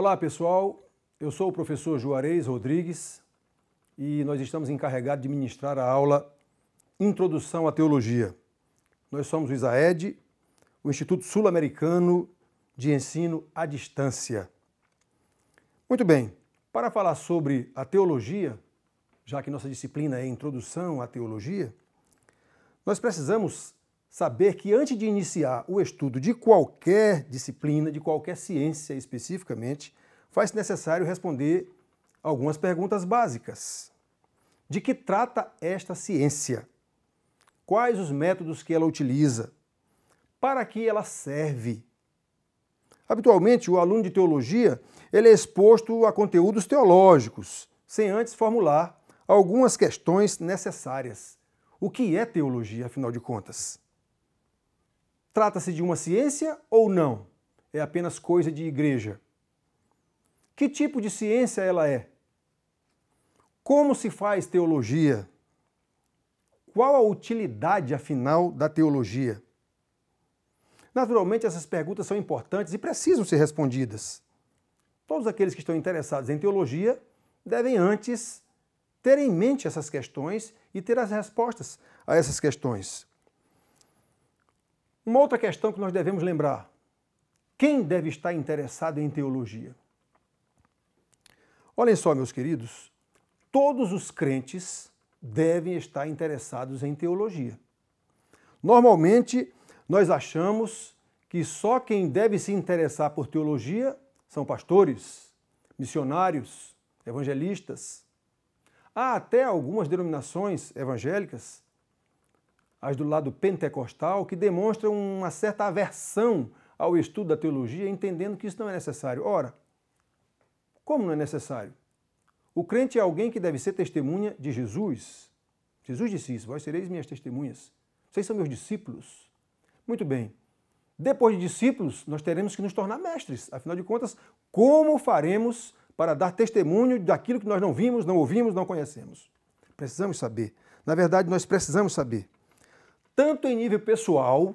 Olá pessoal, eu sou o professor Juarez Rodrigues e nós estamos encarregados de ministrar a aula Introdução à Teologia. Nós somos o ISAED, o Instituto Sul-Americano de Ensino à Distância. Muito bem, para falar sobre a teologia, já que nossa disciplina é Introdução à Teologia, nós precisamos saber que antes de iniciar o estudo de qualquer disciplina, de qualquer ciência especificamente, faz necessário responder algumas perguntas básicas. De que trata esta ciência? Quais os métodos que ela utiliza? Para que ela serve? Habitualmente, o aluno de teologia ele é exposto a conteúdos teológicos, sem antes formular algumas questões necessárias. O que é teologia, afinal de contas? Trata-se de uma ciência ou não? É apenas coisa de igreja? Que tipo de ciência ela é? Como se faz teologia? Qual a utilidade, afinal, da teologia? Naturalmente, essas perguntas são importantes e precisam ser respondidas. Todos aqueles que estão interessados em teologia devem antes ter em mente essas questões e ter as respostas a essas questões. Uma outra questão que nós devemos lembrar: quem deve estar interessado em teologia? Olhem só, meus queridos, todos os crentes devem estar interessados em teologia. Normalmente, nós achamos que só quem deve se interessar por teologia são pastores, missionários, evangelistas. Há até algumas denominações evangélicas as do lado pentecostal, que demonstram uma certa aversão ao estudo da teologia, entendendo que isso não é necessário. Ora, como não é necessário? O crente é alguém que deve ser testemunha de Jesus. Jesus disse isso: Vós sereis minhas testemunhas. Vocês são meus discípulos. Muito bem. Depois de discípulos, nós teremos que nos tornar mestres. Afinal de contas, como faremos para dar testemunho daquilo que nós não vimos, não ouvimos, não conhecemos? Precisamos saber. Na verdade, nós precisamos saber tanto em nível pessoal,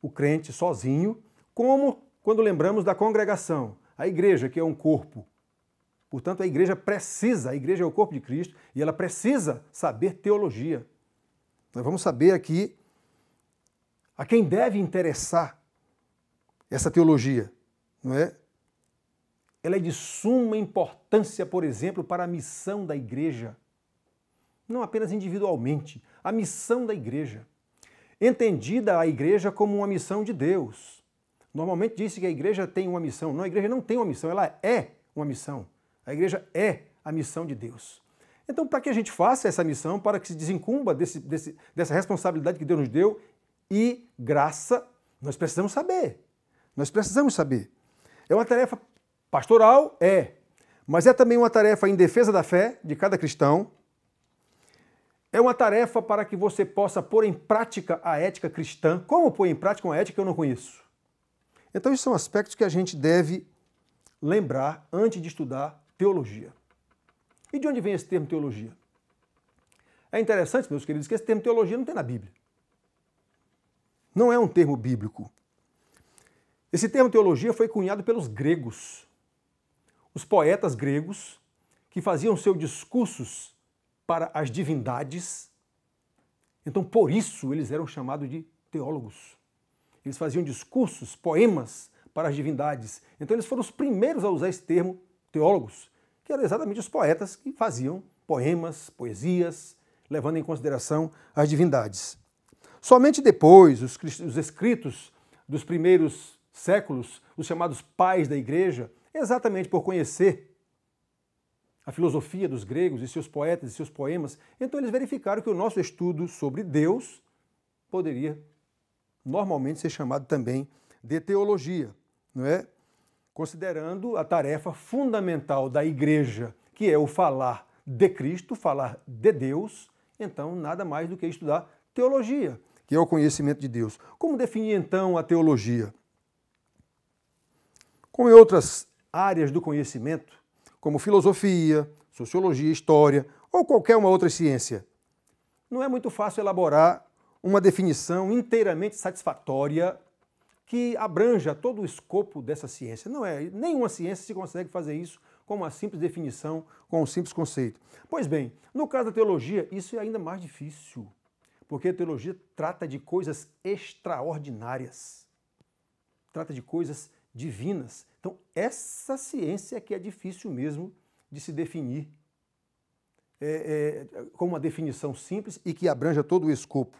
o crente sozinho, como quando lembramos da congregação, a igreja, que é um corpo. Portanto, a igreja precisa, a igreja é o corpo de Cristo e ela precisa saber teologia. Nós vamos saber aqui a quem deve interessar essa teologia, não é? Ela é de suma importância, por exemplo, para a missão da igreja. Não apenas individualmente, a missão da igreja entendida a igreja como uma missão de Deus. Normalmente diz que a igreja tem uma missão. Não, a igreja não tem uma missão, ela é uma missão. A igreja é a missão de Deus. Então, para que a gente faça essa missão, para que se desencumba desse, desse, dessa responsabilidade que Deus nos deu e graça, nós precisamos saber. Nós precisamos saber. É uma tarefa pastoral? É. Mas é também uma tarefa em defesa da fé de cada cristão, é uma tarefa para que você possa pôr em prática a ética cristã. Como pôr em prática uma ética que eu não conheço? Então, esses são é aspectos que a gente deve lembrar antes de estudar teologia. E de onde vem esse termo teologia? É interessante, meus queridos, que esse termo teologia não tem na Bíblia. Não é um termo bíblico. Esse termo teologia foi cunhado pelos gregos. Os poetas gregos, que faziam seus discursos para as divindades. Então, por isso, eles eram chamados de teólogos. Eles faziam discursos, poemas para as divindades. Então, eles foram os primeiros a usar esse termo, teólogos, que eram exatamente os poetas que faziam poemas, poesias, levando em consideração as divindades. Somente depois, os, os escritos dos primeiros séculos, os chamados pais da igreja, exatamente por conhecer a filosofia dos gregos e seus poetas e seus poemas, então eles verificaram que o nosso estudo sobre Deus poderia normalmente ser chamado também de teologia, não é? Considerando a tarefa fundamental da igreja, que é o falar de Cristo, falar de Deus, então nada mais do que estudar teologia, que é o conhecimento de Deus. Como definir então a teologia? Como em outras áreas do conhecimento, como filosofia, sociologia, história ou qualquer uma outra ciência. Não é muito fácil elaborar uma definição inteiramente satisfatória que abranja todo o escopo dessa ciência. Não é, nenhuma ciência se consegue fazer isso com uma simples definição, com um simples conceito. Pois bem, no caso da teologia, isso é ainda mais difícil, porque a teologia trata de coisas extraordinárias. Trata de coisas divinas. Então, essa ciência que é difícil mesmo de se definir é, é, com uma definição simples e que abranja todo o escopo.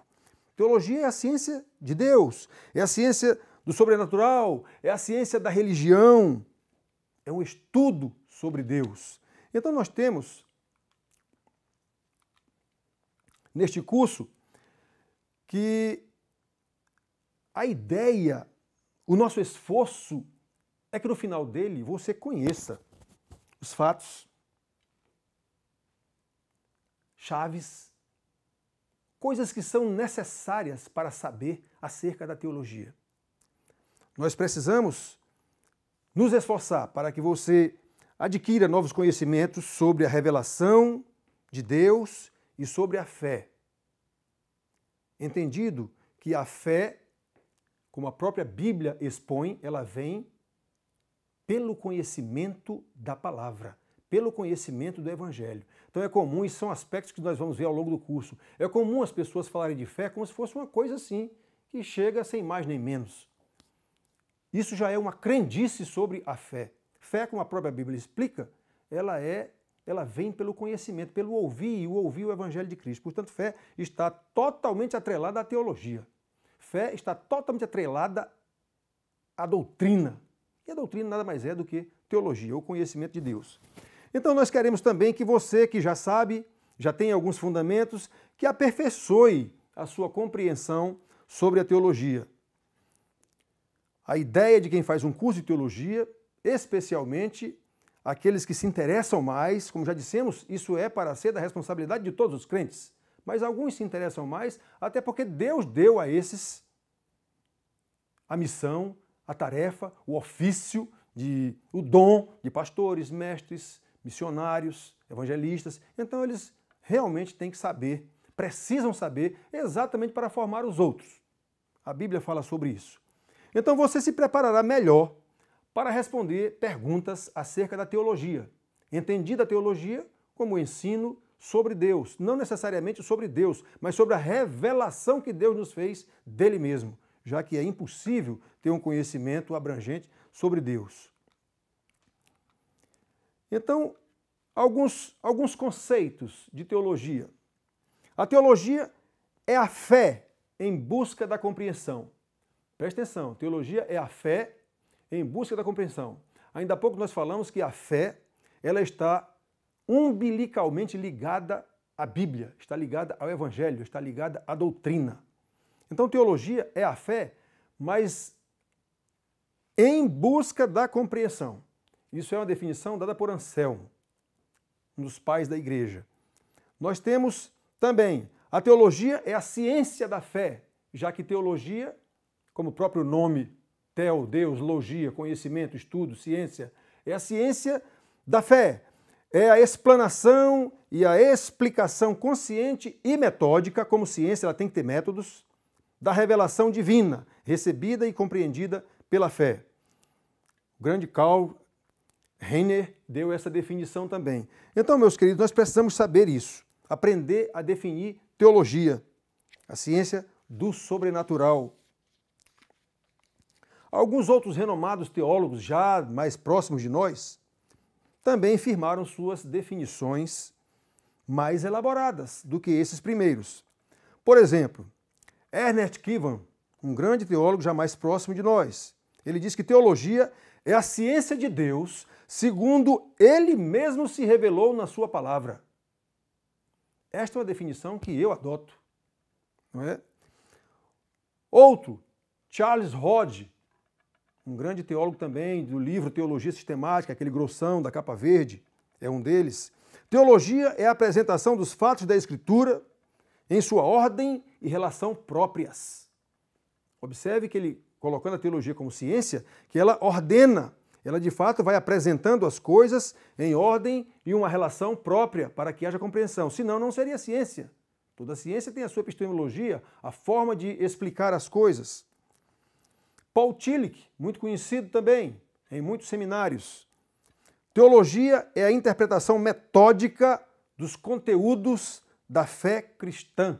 Teologia é a ciência de Deus, é a ciência do sobrenatural, é a ciência da religião, é um estudo sobre Deus. Então, nós temos neste curso que a ideia o nosso esforço é que no final dele você conheça os fatos. Chaves, coisas que são necessárias para saber acerca da teologia. Nós precisamos nos esforçar para que você adquira novos conhecimentos sobre a revelação de Deus e sobre a fé. Entendido que a fé como a própria Bíblia expõe, ela vem pelo conhecimento da palavra, pelo conhecimento do Evangelho. Então é comum, e são aspectos que nós vamos ver ao longo do curso, é comum as pessoas falarem de fé como se fosse uma coisa assim, que chega sem mais nem menos. Isso já é uma crendice sobre a fé. Fé, como a própria Bíblia explica, ela é ela vem pelo conhecimento, pelo ouvir e ouvir o Evangelho de Cristo. Portanto, fé está totalmente atrelada à teologia fé está totalmente atrelada à doutrina. E a doutrina nada mais é do que teologia, o conhecimento de Deus. Então nós queremos também que você que já sabe, já tem alguns fundamentos, que aperfeiçoe a sua compreensão sobre a teologia. A ideia de quem faz um curso de teologia, especialmente aqueles que se interessam mais, como já dissemos, isso é para ser da responsabilidade de todos os crentes. Mas alguns se interessam mais, até porque Deus deu a esses a missão, a tarefa, o ofício, de, o dom de pastores, mestres, missionários, evangelistas. Então eles realmente têm que saber, precisam saber exatamente para formar os outros. A Bíblia fala sobre isso. Então você se preparará melhor para responder perguntas acerca da teologia. Entendida a teologia como o ensino sobre Deus, não necessariamente sobre Deus, mas sobre a revelação que Deus nos fez dele mesmo, já que é impossível ter um conhecimento abrangente sobre Deus. Então, alguns, alguns conceitos de teologia. A teologia é a fé em busca da compreensão. Preste atenção, teologia é a fé em busca da compreensão. Ainda há pouco nós falamos que a fé ela está umbilicalmente ligada à Bíblia, está ligada ao Evangelho, está ligada à doutrina. Então, teologia é a fé, mas em busca da compreensão. Isso é uma definição dada por Anselmo, um dos pais da igreja. Nós temos também a teologia é a ciência da fé, já que teologia, como o próprio nome, teo, Deus, logia, conhecimento, estudo, ciência, é a ciência da fé é a explanação e a explicação consciente e metódica, como ciência ela tem que ter métodos, da revelação divina, recebida e compreendida pela fé. O grande Karl Renner deu essa definição também. Então, meus queridos, nós precisamos saber isso, aprender a definir teologia, a ciência do sobrenatural. Alguns outros renomados teólogos já mais próximos de nós também firmaram suas definições mais elaboradas do que esses primeiros. Por exemplo, Ernest Kivan, um grande teólogo já mais próximo de nós, ele diz que teologia é a ciência de Deus segundo ele mesmo se revelou na sua palavra. Esta é uma definição que eu adoto. Não é? Outro, Charles Hodge, um grande teólogo também do livro Teologia Sistemática, aquele grossão da capa verde, é um deles. Teologia é a apresentação dos fatos da Escritura em sua ordem e relação próprias. Observe que ele, colocando a teologia como ciência, que ela ordena, ela de fato vai apresentando as coisas em ordem e uma relação própria para que haja compreensão. Senão, não seria ciência. Toda ciência tem a sua epistemologia, a forma de explicar as coisas. Paul Tillich, muito conhecido também em muitos seminários. Teologia é a interpretação metódica dos conteúdos da fé cristã.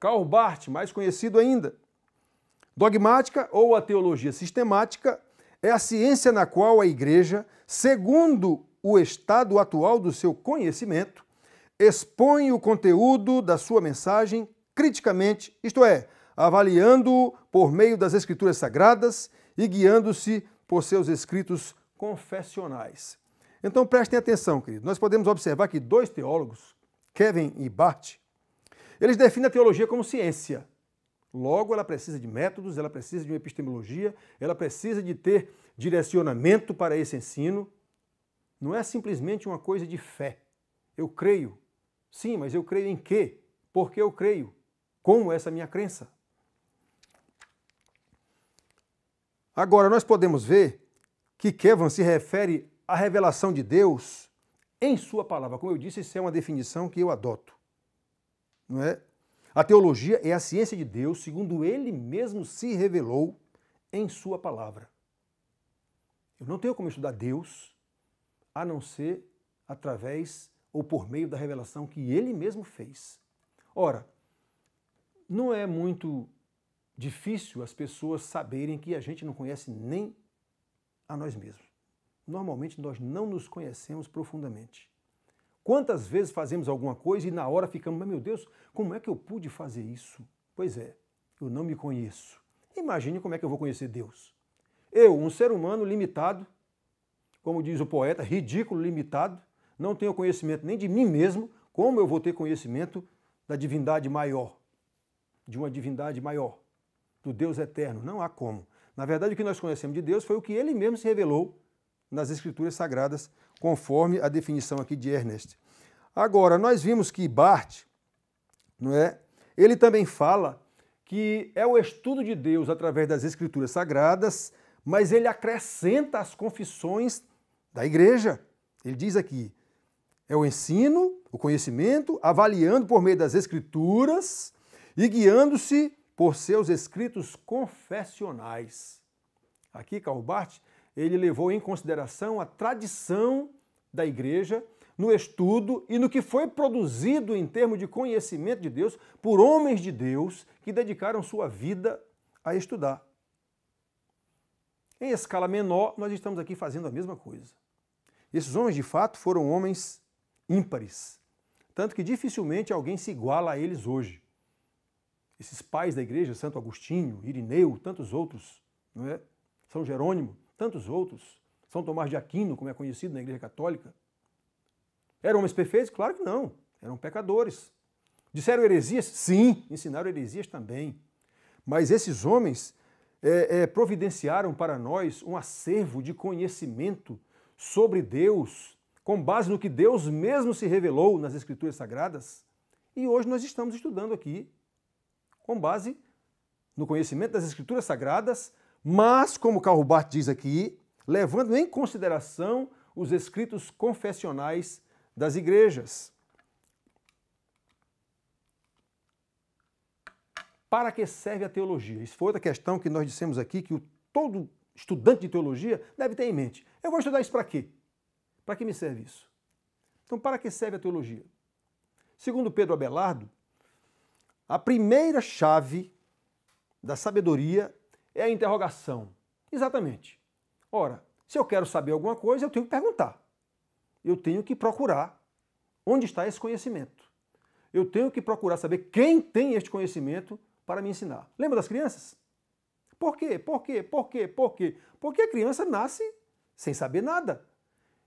Karl Barth, mais conhecido ainda. Dogmática ou a teologia sistemática é a ciência na qual a igreja, segundo o estado atual do seu conhecimento, expõe o conteúdo da sua mensagem criticamente, isto é, avaliando-o por meio das Escrituras Sagradas e guiando-se por seus escritos confessionais. Então prestem atenção, querido. Nós podemos observar que dois teólogos, Kevin e Bart, eles definem a teologia como ciência. Logo, ela precisa de métodos, ela precisa de uma epistemologia, ela precisa de ter direcionamento para esse ensino. Não é simplesmente uma coisa de fé. Eu creio. Sim, mas eu creio em quê? Porque eu creio? Como essa minha crença? Agora, nós podemos ver que Kevin se refere à revelação de Deus em sua palavra. Como eu disse, isso é uma definição que eu adoto. Não é? A teologia é a ciência de Deus segundo ele mesmo se revelou em sua palavra. Eu não tenho como estudar Deus a não ser através ou por meio da revelação que ele mesmo fez. Ora, não é muito difícil as pessoas saberem que a gente não conhece nem a nós mesmos. Normalmente nós não nos conhecemos profundamente. Quantas vezes fazemos alguma coisa e na hora ficamos, mas meu Deus, como é que eu pude fazer isso? Pois é, eu não me conheço. Imagine como é que eu vou conhecer Deus. Eu, um ser humano limitado, como diz o poeta, ridículo, limitado, não tenho conhecimento nem de mim mesmo, como eu vou ter conhecimento da divindade maior, de uma divindade maior? do Deus eterno. Não há como. Na verdade, o que nós conhecemos de Deus foi o que ele mesmo se revelou nas Escrituras Sagradas, conforme a definição aqui de Ernest. Agora, nós vimos que Bart, não é? ele também fala que é o estudo de Deus através das Escrituras Sagradas, mas ele acrescenta as confissões da igreja. Ele diz aqui: é o ensino, o conhecimento, avaliando por meio das Escrituras e guiando-se por seus escritos confessionais. Aqui, Karl Barth, ele levou em consideração a tradição da igreja no estudo e no que foi produzido em termos de conhecimento de Deus por homens de Deus que dedicaram sua vida a estudar. Em escala menor, nós estamos aqui fazendo a mesma coisa. Esses homens, de fato, foram homens ímpares, tanto que dificilmente alguém se iguala a eles hoje esses pais da igreja, Santo Agostinho, Irineu, tantos outros, não é? São Jerônimo, tantos outros, São Tomás de Aquino, como é conhecido na igreja católica, eram homens perfeitos? Claro que não, eram pecadores. Disseram heresias? Sim, ensinaram heresias também. Mas esses homens é, é, providenciaram para nós um acervo de conhecimento sobre Deus, com base no que Deus mesmo se revelou nas Escrituras Sagradas. E hoje nós estamos estudando aqui com base no conhecimento das Escrituras Sagradas, mas, como Karl Barth diz aqui, levando em consideração os escritos confessionais das igrejas. Para que serve a teologia? Isso foi outra questão que nós dissemos aqui que o, todo estudante de teologia deve ter em mente. Eu vou estudar isso para quê? Para que me serve isso? Então, para que serve a teologia? Segundo Pedro Abelardo, a primeira chave da sabedoria é a interrogação. Exatamente. Ora, se eu quero saber alguma coisa, eu tenho que perguntar. Eu tenho que procurar onde está esse conhecimento. Eu tenho que procurar saber quem tem este conhecimento para me ensinar. Lembra das crianças? Por quê? Por quê? Por quê? Por quê? Porque a criança nasce sem saber nada.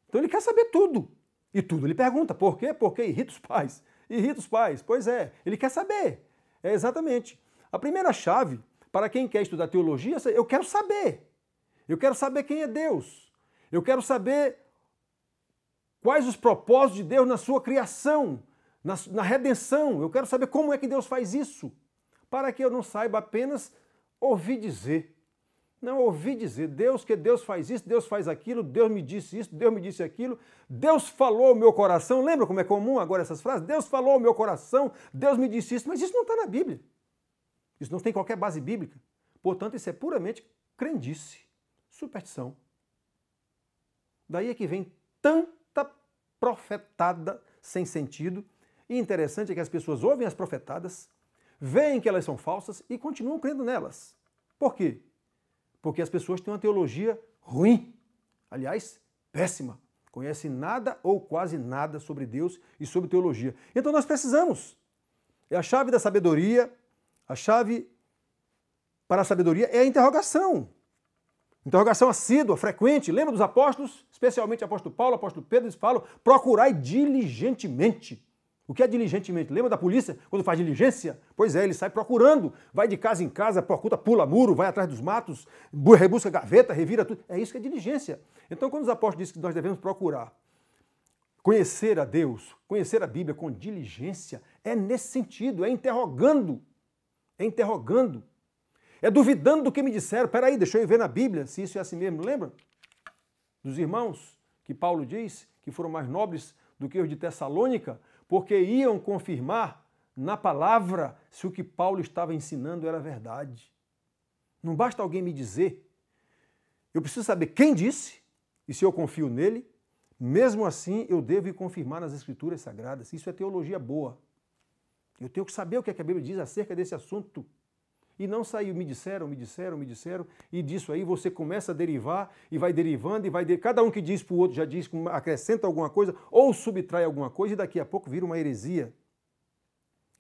Então ele quer saber tudo. E tudo ele pergunta. Por quê? Por quê? Irrita os pais. Irrita os pais. Pois é, ele quer saber. É exatamente. A primeira chave para quem quer estudar teologia, é: eu quero saber. Eu quero saber quem é Deus. Eu quero saber quais os propósitos de Deus na sua criação, na, na redenção. Eu quero saber como é que Deus faz isso, para que eu não saiba apenas ouvir dizer. Não, ouvi dizer, Deus, que Deus faz isso, Deus faz aquilo, Deus me disse isso, Deus me disse aquilo, Deus falou ao meu coração, lembra como é comum agora essas frases? Deus falou ao meu coração, Deus me disse isso, mas isso não está na Bíblia. Isso não tem qualquer base bíblica. Portanto, isso é puramente crendice, superstição. Daí é que vem tanta profetada sem sentido. E interessante é que as pessoas ouvem as profetadas, veem que elas são falsas e continuam crendo nelas. Por quê? Porque as pessoas têm uma teologia ruim, aliás, péssima. Conhecem nada ou quase nada sobre Deus e sobre teologia. Então nós precisamos. É a chave da sabedoria, a chave para a sabedoria é a interrogação. Interrogação assídua, frequente. Lembra dos apóstolos? Especialmente apóstolo Paulo, apóstolo Pedro, eles falam: procurai diligentemente o que é diligentemente? Lembra da polícia quando faz diligência? Pois é, ele sai procurando, vai de casa em casa, procura, pula muro, vai atrás dos matos, rebusca gaveta, revira tudo. É isso que é diligência. Então, quando os apóstolos dizem que nós devemos procurar conhecer a Deus, conhecer a Bíblia com diligência, é nesse sentido, é interrogando, é interrogando, é duvidando do que me disseram. Peraí, deixa eu ver na Bíblia se isso é assim mesmo, lembra? Dos irmãos que Paulo diz que foram mais nobres do que os de Tessalônica, porque iam confirmar na palavra se o que Paulo estava ensinando era verdade. Não basta alguém me dizer, eu preciso saber quem disse e se eu confio nele. Mesmo assim, eu devo confirmar nas Escrituras Sagradas. Isso é teologia boa. Eu tenho que saber o que, é que a Bíblia diz acerca desse assunto e não saiu, me disseram, me disseram, me disseram, e disso aí você começa a derivar e vai derivando e vai. Der... Cada um que diz para o outro já diz, acrescenta alguma coisa ou subtrai alguma coisa e daqui a pouco vira uma heresia.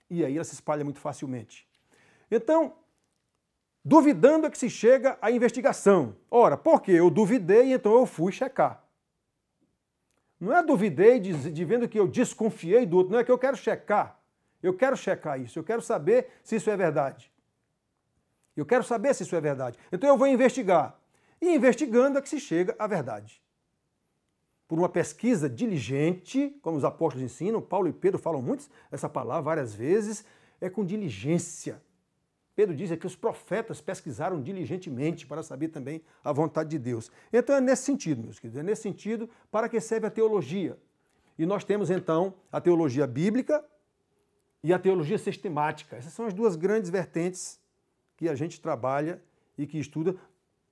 E aí ela se espalha muito facilmente. Então, duvidando é que se chega à investigação. Ora, por que eu duvidei, então eu fui checar. Não é duvidei de, de vendo que eu desconfiei do outro, não é que eu quero checar. Eu quero checar isso, eu quero saber se isso é verdade. Eu quero saber se isso é verdade. Então eu vou investigar. E investigando é que se chega à verdade. Por uma pesquisa diligente, como os apóstolos ensinam, Paulo e Pedro falam muito essa palavra várias vezes, é com diligência. Pedro diz que os profetas pesquisaram diligentemente para saber também a vontade de Deus. Então é nesse sentido, meus queridos, é nesse sentido para que serve a teologia. E nós temos então a teologia bíblica e a teologia sistemática. Essas são as duas grandes vertentes que a gente trabalha e que estuda.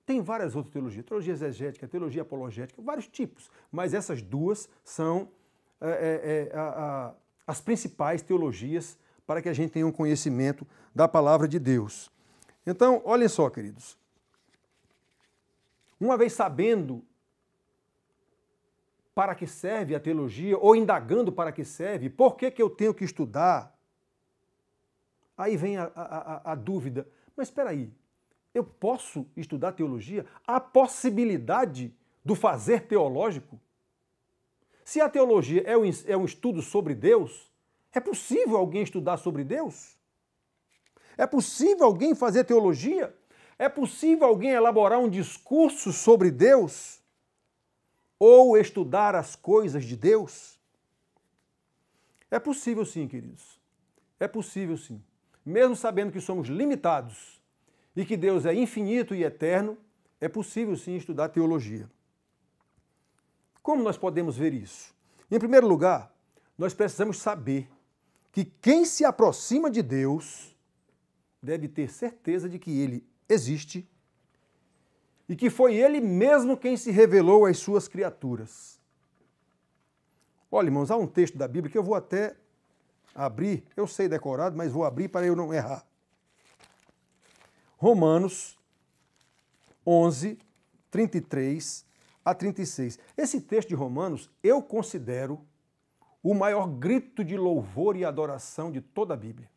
Tem várias outras teologias, teologia exegética, teologia apologética, vários tipos, mas essas duas são é, é, é, a, a, as principais teologias para que a gente tenha um conhecimento da palavra de Deus. Então, olhem só, queridos. Uma vez sabendo para que serve a teologia, ou indagando para que serve, por que, que eu tenho que estudar? Aí vem a, a, a, a dúvida: mas espera aí, eu posso estudar teologia? Há possibilidade do fazer teológico? Se a teologia é, é um, estudo sobre Deus, é possível alguém estudar sobre Deus? É possível alguém fazer teologia? É possível alguém elaborar um discurso sobre Deus? Ou estudar as coisas de Deus? É possível sim, queridos. É possível sim mesmo sabendo que somos limitados e que Deus é infinito e eterno, é possível sim estudar teologia. Como nós podemos ver isso? Em primeiro lugar, nós precisamos saber que quem se aproxima de Deus deve ter certeza de que ele existe e que foi ele mesmo quem se revelou às suas criaturas. Olha, irmãos, há um texto da Bíblia que eu vou até abrir, eu sei decorado, mas vou abrir para eu não errar. Romanos 11, 33 a 36. Esse texto de Romanos eu considero o maior grito de louvor e adoração de toda a Bíblia.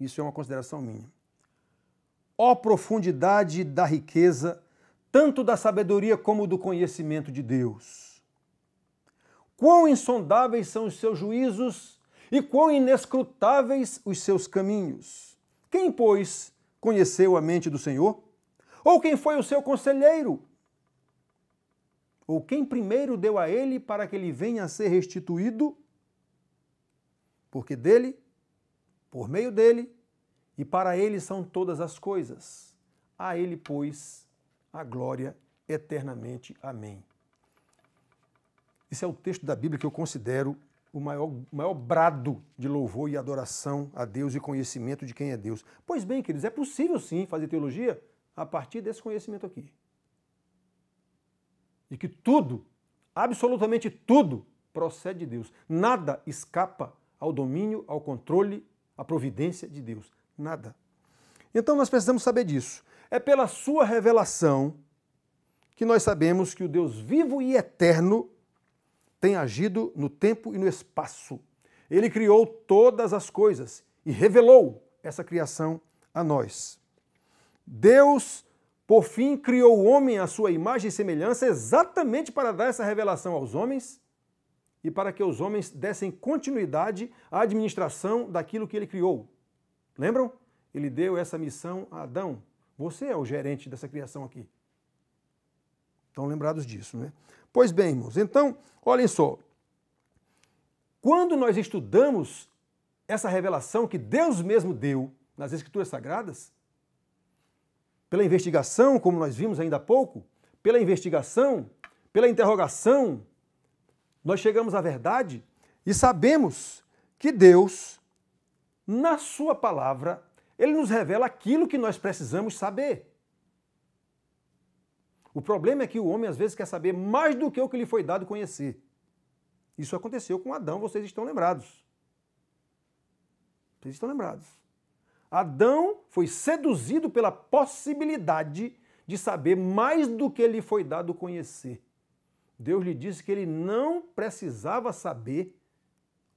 Isso é uma consideração minha. Ó profundidade da riqueza, tanto da sabedoria como do conhecimento de Deus Quão insondáveis são os seus juízos e quão inescrutáveis os seus caminhos. Quem, pois, conheceu a mente do Senhor? Ou quem foi o seu conselheiro? Ou quem primeiro deu a ele para que ele venha a ser restituído? Porque dele, por meio dele e para ele são todas as coisas. A ele, pois, a glória eternamente. Amém. Esse é o texto da Bíblia que eu considero o maior, maior brado de louvor e adoração a Deus e conhecimento de quem é Deus. Pois bem, queridos, é possível sim fazer teologia a partir desse conhecimento aqui. De que tudo, absolutamente tudo, procede de Deus. Nada escapa ao domínio, ao controle, à providência de Deus. Nada. Então nós precisamos saber disso. É pela sua revelação que nós sabemos que o Deus vivo e eterno tem agido no tempo e no espaço. Ele criou todas as coisas e revelou essa criação a nós. Deus, por fim, criou o homem à sua imagem e semelhança exatamente para dar essa revelação aos homens e para que os homens dessem continuidade à administração daquilo que ele criou. Lembram? Ele deu essa missão a Adão. Você é o gerente dessa criação aqui. Estão lembrados disso, né? Pois bem, irmãos, então, olhem só. Quando nós estudamos essa revelação que Deus mesmo deu nas Escrituras Sagradas, pela investigação, como nós vimos ainda há pouco, pela investigação, pela interrogação, nós chegamos à verdade e sabemos que Deus, na Sua palavra, Ele nos revela aquilo que nós precisamos saber. O problema é que o homem às vezes quer saber mais do que o que lhe foi dado conhecer. Isso aconteceu com Adão, vocês estão lembrados. Vocês estão lembrados. Adão foi seduzido pela possibilidade de saber mais do que lhe foi dado conhecer. Deus lhe disse que ele não precisava saber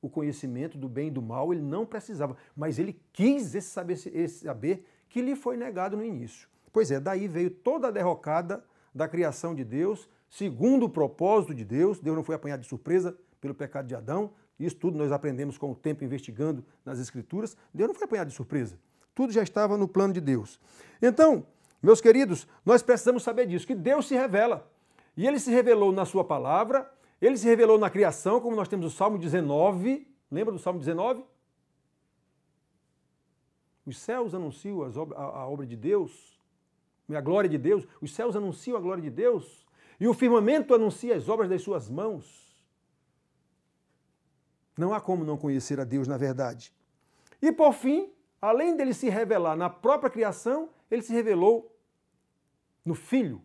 o conhecimento do bem e do mal, ele não precisava, mas ele quis esse saber, esse saber que lhe foi negado no início. Pois é, daí veio toda a derrocada da criação de Deus, segundo o propósito de Deus. Deus não foi apanhado de surpresa pelo pecado de Adão. Isso tudo nós aprendemos com o tempo investigando nas Escrituras. Deus não foi apanhado de surpresa. Tudo já estava no plano de Deus. Então, meus queridos, nós precisamos saber disso, que Deus se revela. E ele se revelou na sua palavra, ele se revelou na criação, como nós temos o Salmo 19. Lembra do Salmo 19? Os céus anunciam a obra de Deus, a glória de Deus, os céus anunciam a glória de Deus, e o firmamento anuncia as obras das suas mãos. Não há como não conhecer a Deus na verdade. E por fim, além dele se revelar na própria criação, ele se revelou no Filho.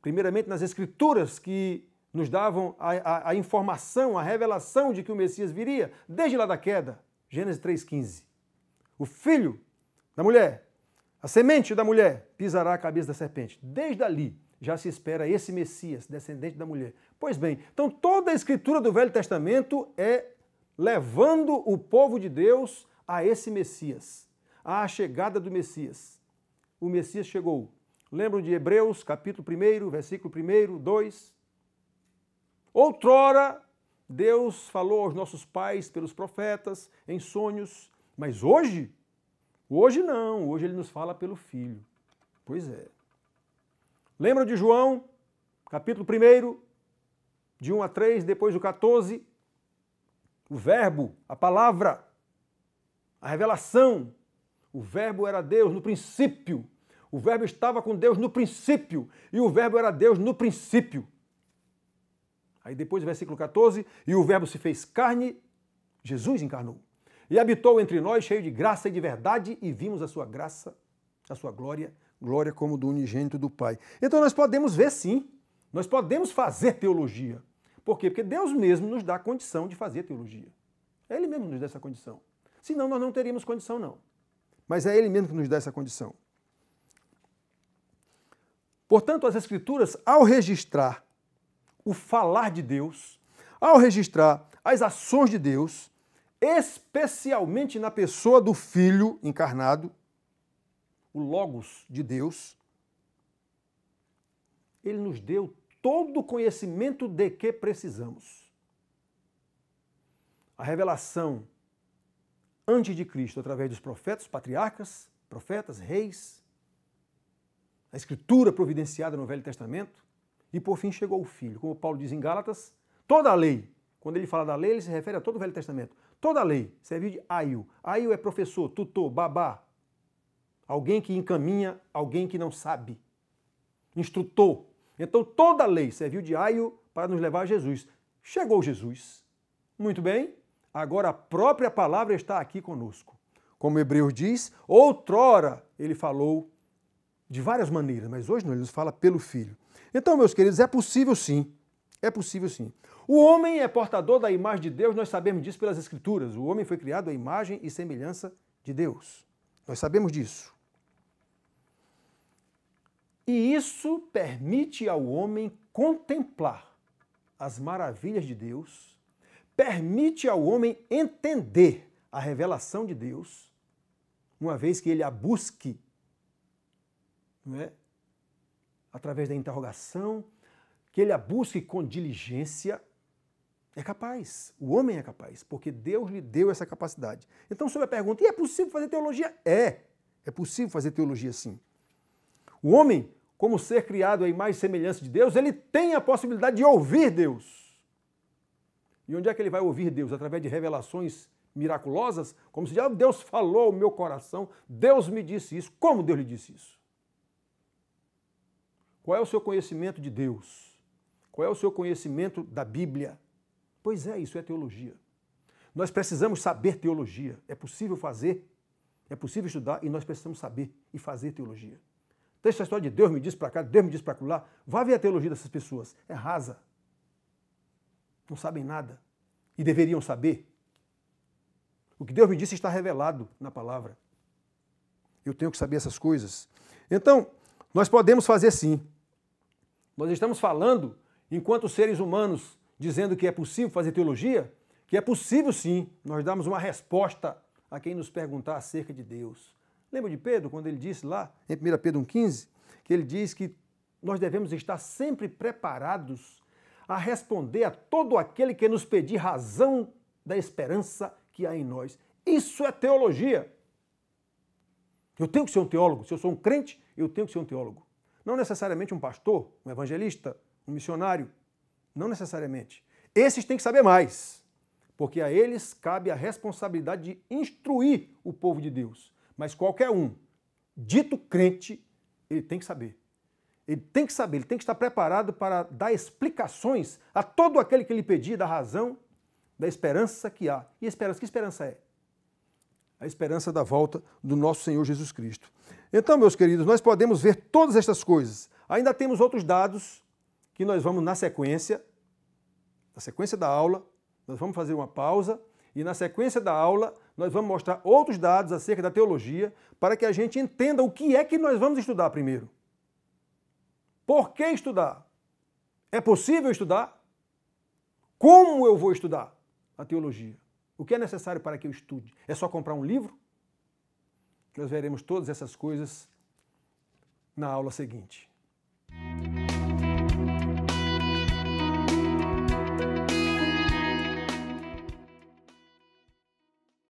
Primeiramente nas Escrituras que nos davam a, a, a informação, a revelação de que o Messias viria, desde lá da queda, Gênesis 3,15. O filho da mulher a semente da mulher pisará a cabeça da serpente. Desde ali já se espera esse Messias, descendente da mulher. Pois bem, então toda a escritura do Velho Testamento é levando o povo de Deus a esse Messias, à chegada do Messias. O Messias chegou. Lembram de Hebreus, capítulo 1, versículo 1, 2? Outrora, Deus falou aos nossos pais pelos profetas, em sonhos, mas hoje Hoje não, hoje ele nos fala pelo Filho. Pois é. Lembram de João, capítulo 1, de 1 a 3, depois do 14? O Verbo, a palavra, a revelação. O Verbo era Deus no princípio. O Verbo estava com Deus no princípio. E o Verbo era Deus no princípio. Aí depois, versículo 14: E o Verbo se fez carne, Jesus encarnou. E habitou entre nós cheio de graça e de verdade, e vimos a sua graça, a sua glória, glória como do unigênito do Pai. Então nós podemos ver sim, nós podemos fazer teologia. Por quê? Porque Deus mesmo nos dá a condição de fazer teologia. É Ele mesmo que nos dá essa condição. Senão nós não teríamos condição, não. Mas é Ele mesmo que nos dá essa condição. Portanto, as Escrituras, ao registrar o falar de Deus, ao registrar as ações de Deus, especialmente na pessoa do Filho encarnado, o Logos de Deus, ele nos deu todo o conhecimento de que precisamos. A revelação antes de Cristo, através dos profetas, patriarcas, profetas, reis, a escritura providenciada no Velho Testamento, e por fim chegou o Filho. Como Paulo diz em Gálatas, toda a lei quando ele fala da lei, ele se refere a todo o Velho Testamento. Toda a lei serviu de aio. Aio é professor, tutor, babá. Alguém que encaminha, alguém que não sabe. Instrutor. Então toda a lei serviu de aio para nos levar a Jesus. Chegou Jesus. Muito bem, agora a própria palavra está aqui conosco. Como o Hebreu diz, outrora ele falou de várias maneiras, mas hoje não, ele nos fala pelo Filho. Então, meus queridos, é possível sim é possível sim. O homem é portador da imagem de Deus, nós sabemos disso pelas Escrituras. O homem foi criado à imagem e semelhança de Deus. Nós sabemos disso. E isso permite ao homem contemplar as maravilhas de Deus, permite ao homem entender a revelação de Deus, uma vez que ele a busque, não é? através da interrogação, que ele a busque com diligência, é capaz. O homem é capaz, porque Deus lhe deu essa capacidade. Então, sobre a pergunta, e é possível fazer teologia? É, é possível fazer teologia sim. O homem, como ser criado à imagem e semelhança de Deus, ele tem a possibilidade de ouvir Deus. E onde é que ele vai ouvir Deus? Através de revelações miraculosas, como se ah, Deus falou ao meu coração, Deus me disse isso. Como Deus lhe disse isso? Qual é o seu conhecimento de Deus? Qual é o seu conhecimento da Bíblia? Pois é, isso é teologia. Nós precisamos saber teologia. É possível fazer, é possível estudar e nós precisamos saber e fazer teologia. Deixa a história de Deus me diz para cá, Deus me diz para lá. Vá ver a teologia dessas pessoas. É rasa. Não sabem nada. E deveriam saber. O que Deus me disse está revelado na palavra. Eu tenho que saber essas coisas. Então, nós podemos fazer sim. Nós estamos falando enquanto seres humanos, dizendo que é possível fazer teologia? Que é possível sim, nós damos uma resposta a quem nos perguntar acerca de Deus. Lembra de Pedro, quando ele disse lá, em 1 Pedro 1,15, que ele diz que nós devemos estar sempre preparados a responder a todo aquele que nos pedir razão da esperança que há em nós. Isso é teologia. Eu tenho que ser um teólogo. Se eu sou um crente, eu tenho que ser um teólogo. Não necessariamente um pastor, um evangelista, um missionário? Não necessariamente. Esses têm que saber mais, porque a eles cabe a responsabilidade de instruir o povo de Deus. Mas qualquer um, dito crente, ele tem que saber. Ele tem que saber, ele tem que estar preparado para dar explicações a todo aquele que lhe pedir da razão, da esperança que há. E esperança, que esperança é? A esperança da volta do nosso Senhor Jesus Cristo. Então, meus queridos, nós podemos ver todas estas coisas. Ainda temos outros dados que nós vamos, na sequência, na sequência da aula, nós vamos fazer uma pausa e, na sequência da aula, nós vamos mostrar outros dados acerca da teologia para que a gente entenda o que é que nós vamos estudar primeiro. Por que estudar? É possível estudar? Como eu vou estudar a teologia? O que é necessário para que eu estude? É só comprar um livro? Nós veremos todas essas coisas na aula seguinte.